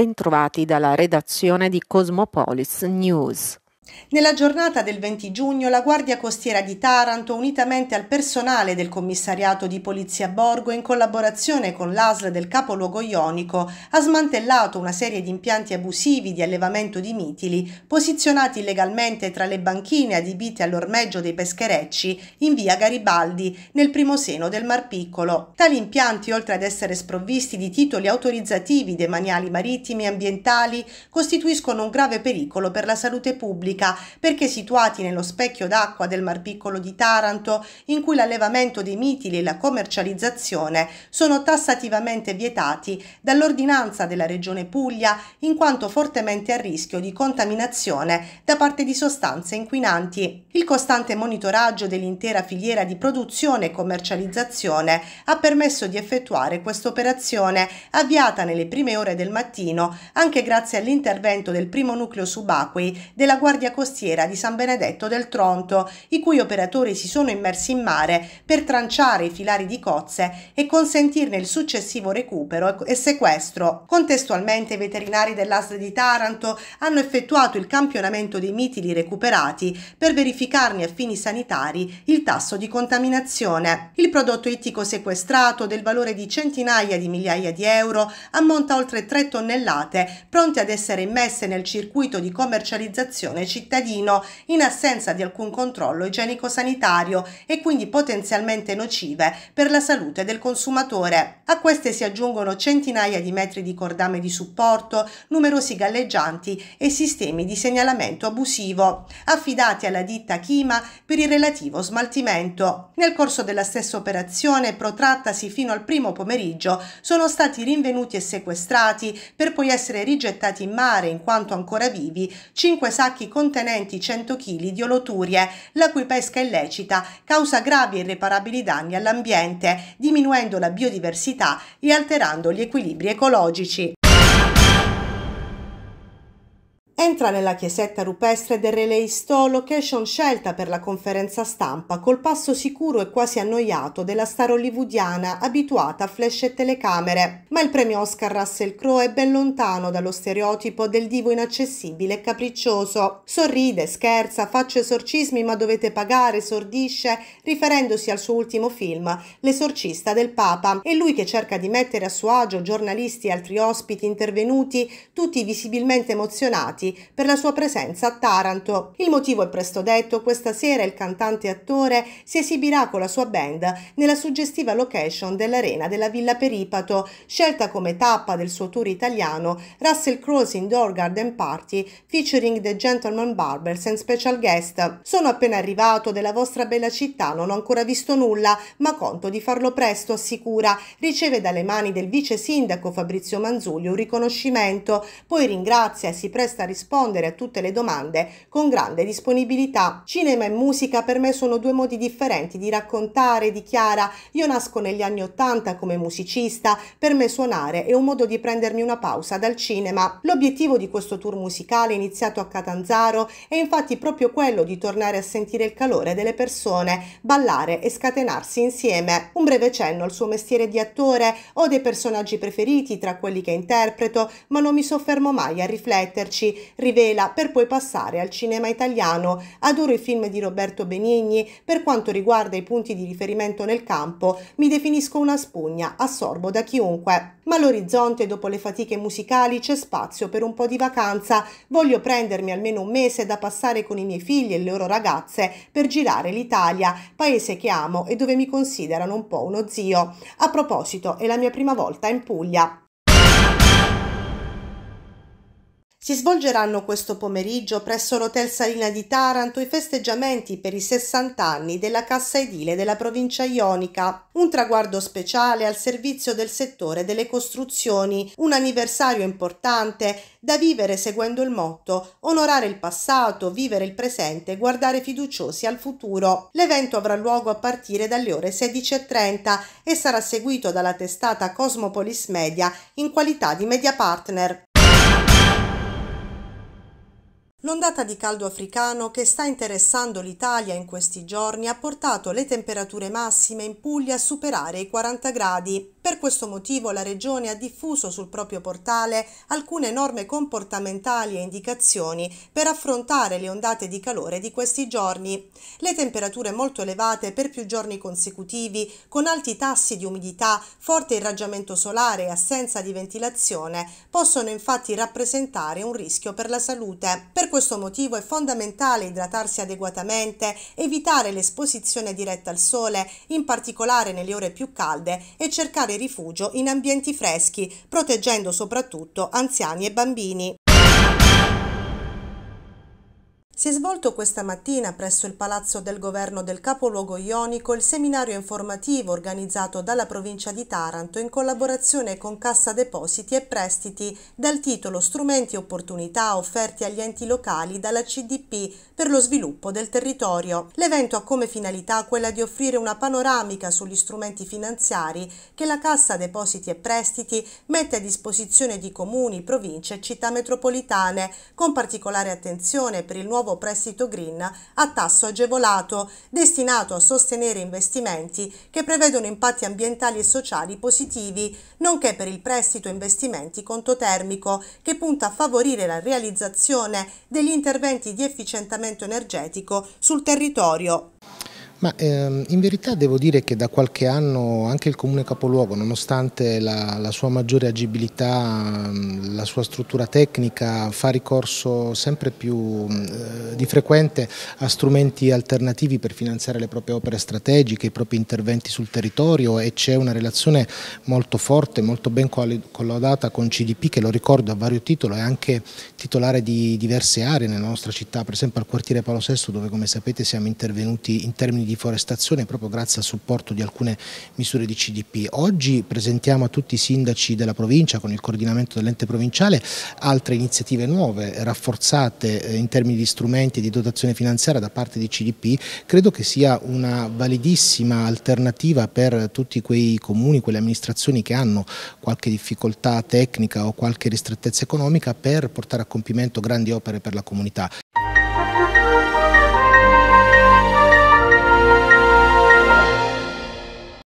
Bentrovati dalla redazione di Cosmopolis News. Nella giornata del 20 giugno la Guardia Costiera di Taranto, unitamente al personale del commissariato di Polizia Borgo in collaborazione con l'ASL del capoluogo ionico, ha smantellato una serie di impianti abusivi di allevamento di mitili posizionati illegalmente tra le banchine adibite all'ormeggio dei pescherecci in via Garibaldi, nel primo seno del Mar Piccolo. Tali impianti, oltre ad essere sprovvisti di titoli autorizzativi demaniali marittimi e ambientali, costituiscono un grave pericolo per la salute pubblica idrica, perché situati nello specchio d'acqua del Mar Piccolo di Taranto, in cui l'allevamento dei mitili e la commercializzazione sono tassativamente vietati dall'ordinanza della Regione Puglia, in quanto fortemente a rischio di contaminazione da parte di sostanze inquinanti. Il costante monitoraggio dell'intera filiera di produzione e commercializzazione ha permesso di effettuare questa operazione, avviata nelle prime ore del mattino, anche grazie all'intervento del primo nucleo subacquei della Guardia guardia costiera di San Benedetto del Tronto, i cui operatori si sono immersi in mare per tranciare i filari di cozze e consentirne il successivo recupero e sequestro. Contestualmente i veterinari dell'ASL di Taranto hanno effettuato il campionamento dei mitili recuperati per verificarne a fini sanitari il tasso di contaminazione. Il prodotto ittico sequestrato, del valore di centinaia di migliaia di euro, ammonta oltre 3 tonnellate, pronte ad essere immesse nel circuito di commercializzazione cittadino in assenza di alcun controllo igienico-sanitario e quindi potenzialmente nocive per la salute del consumatore. A queste si aggiungono centinaia di metri di cordame di supporto, numerosi galleggianti e sistemi di segnalamento abusivo, affidati alla ditta Chima per il relativo smaltimento. Nel corso della stessa operazione, protrattasi fino al primo pomeriggio, sono stati rinvenuti e sequestrati, per poi essere rigettati in mare in quanto ancora vivi, cinque sacchi con contenenti 100 kg di oloturie, la cui pesca illecita causa gravi e irreparabili danni all'ambiente, diminuendo la biodiversità e alterando gli equilibri ecologici. Entra nella chiesetta rupestre del Releistò, location scelta per la conferenza stampa, col passo sicuro e quasi annoiato della star hollywoodiana abituata a flash e telecamere. Ma il premio Oscar Russell Crowe è ben lontano dallo stereotipo del divo inaccessibile e capriccioso. Sorride, scherza, faccia esorcismi ma dovete pagare, sordisce, riferendosi al suo ultimo film, L'esorcista del Papa. È lui che cerca di mettere a suo agio giornalisti e altri ospiti intervenuti, tutti visibilmente emozionati Scarpati per la sua presenza a Taranto. Il motivo è presto detto, questa sera il cantante attore si esibirà con la sua band nella suggestiva location dell'arena della Villa Peripato, scelta come tappa del suo tour italiano Russell Crowe's Indoor Garden Party featuring The Gentleman Barbers and Special Guest. Sono appena arrivato della vostra bella città, non ho ancora visto nulla, ma conto di farlo presto, assicura. Riceve dalle mani del vice sindaco Fabrizio Manzulli un riconoscimento, poi ringrazia e si presta a rispondere rispondere a tutte le domande con grande disponibilità. Cinema e musica per me sono due modi differenti di raccontare, dichiara. Io nasco negli anni Ottanta come musicista, per me suonare è un modo di prendermi una pausa dal cinema. L'obiettivo di questo tour musicale iniziato a Catanzaro è infatti proprio quello di tornare a sentire il calore delle persone, ballare e scatenarsi insieme. Un breve cenno al suo mestiere di attore, o dei personaggi preferiti tra quelli che interpreto, ma non mi soffermo mai a rifletterci rivela per poi passare al cinema italiano. Adoro i film di Roberto Benigni, per quanto riguarda i punti di riferimento nel campo, mi definisco una spugna, assorbo da chiunque. Ma all'orizzonte, dopo le fatiche musicali, c'è spazio per un po' di vacanza. Voglio prendermi almeno un mese da passare con i miei figli e le loro ragazze per girare l'Italia, paese che amo e dove mi considerano un po' uno zio. A proposito, è la mia prima volta in Puglia. Si svolgeranno questo pomeriggio presso l'Hotel Salina di Taranto i festeggiamenti per i 60 anni della Cassa Edile della provincia ionica, un traguardo speciale al servizio del settore delle costruzioni, un anniversario importante da vivere seguendo il motto onorare il passato, vivere il presente, guardare fiduciosi al futuro. L'evento avrà luogo a partire dalle ore 16.30 e sarà seguito dalla testata Cosmopolis Media in qualità di media partner. L'ondata di caldo africano che sta interessando l'Italia in questi giorni ha portato le temperature massime in Puglia a superare i 40 gradi. Per questo motivo la Regione ha diffuso sul proprio portale alcune norme comportamentali e indicazioni per affrontare le ondate di calore di questi giorni. Le temperature molto elevate per più giorni consecutivi, con alti tassi di umidità, forte irraggiamento solare e assenza di ventilazione, possono infatti rappresentare un rischio per la salute. Per per questo motivo è fondamentale idratarsi adeguatamente, evitare l'esposizione diretta al sole, in particolare nelle ore più calde, e cercare rifugio in ambienti freschi, proteggendo soprattutto anziani e bambini. Si è svolto questa mattina presso il Palazzo del Governo del Capoluogo Ionico il seminario informativo organizzato dalla provincia di Taranto in collaborazione con Cassa Depositi e Prestiti dal titolo Strumenti e opportunità offerti agli enti locali dalla CDP per lo sviluppo del territorio. L'evento ha come finalità quella di offrire una panoramica sugli strumenti finanziari che la Cassa Depositi e Prestiti mette a disposizione di comuni, province e città metropolitane, con particolare attenzione per il nuovo nuovo prestito green a tasso agevolato, destinato a sostenere investimenti che prevedono impatti ambientali e sociali positivi, nonché per il prestito investimenti conto termico, che punta a favorire la realizzazione degli interventi di efficientamento energetico sul territorio. Ma ehm, in verità devo dire che da qualche anno anche il Comune Capoluogo, nonostante la, la, sua maggiore agibilità, la sua struttura tecnica, fa ricorso sempre più eh, di frequente a strumenti alternativi per finanziare le proprie opere strategiche, i propri interventi sul territorio e c'è una relazione molto forte, molto ben collaudata con CDP che lo ricordo a vario titolo è anche titolare di diverse aree nella nostra città, per esempio al quartiere Palo VI dove come sapete siamo intervenuti in termini di di forestazione proprio grazie al supporto di alcune misure di CDP. Oggi presentiamo a tutti i sindaci della provincia con il coordinamento dell'ente provinciale altre iniziative nuove, rafforzate eh, in termini di strumenti e di dotazione finanziaria da parte di CDP. Credo che sia una validissima alternativa per tutti quei comuni, quelle amministrazioni che hanno qualche difficoltà tecnica o qualche ristrettezza economica per portare a compimento grandi opere per la comunità.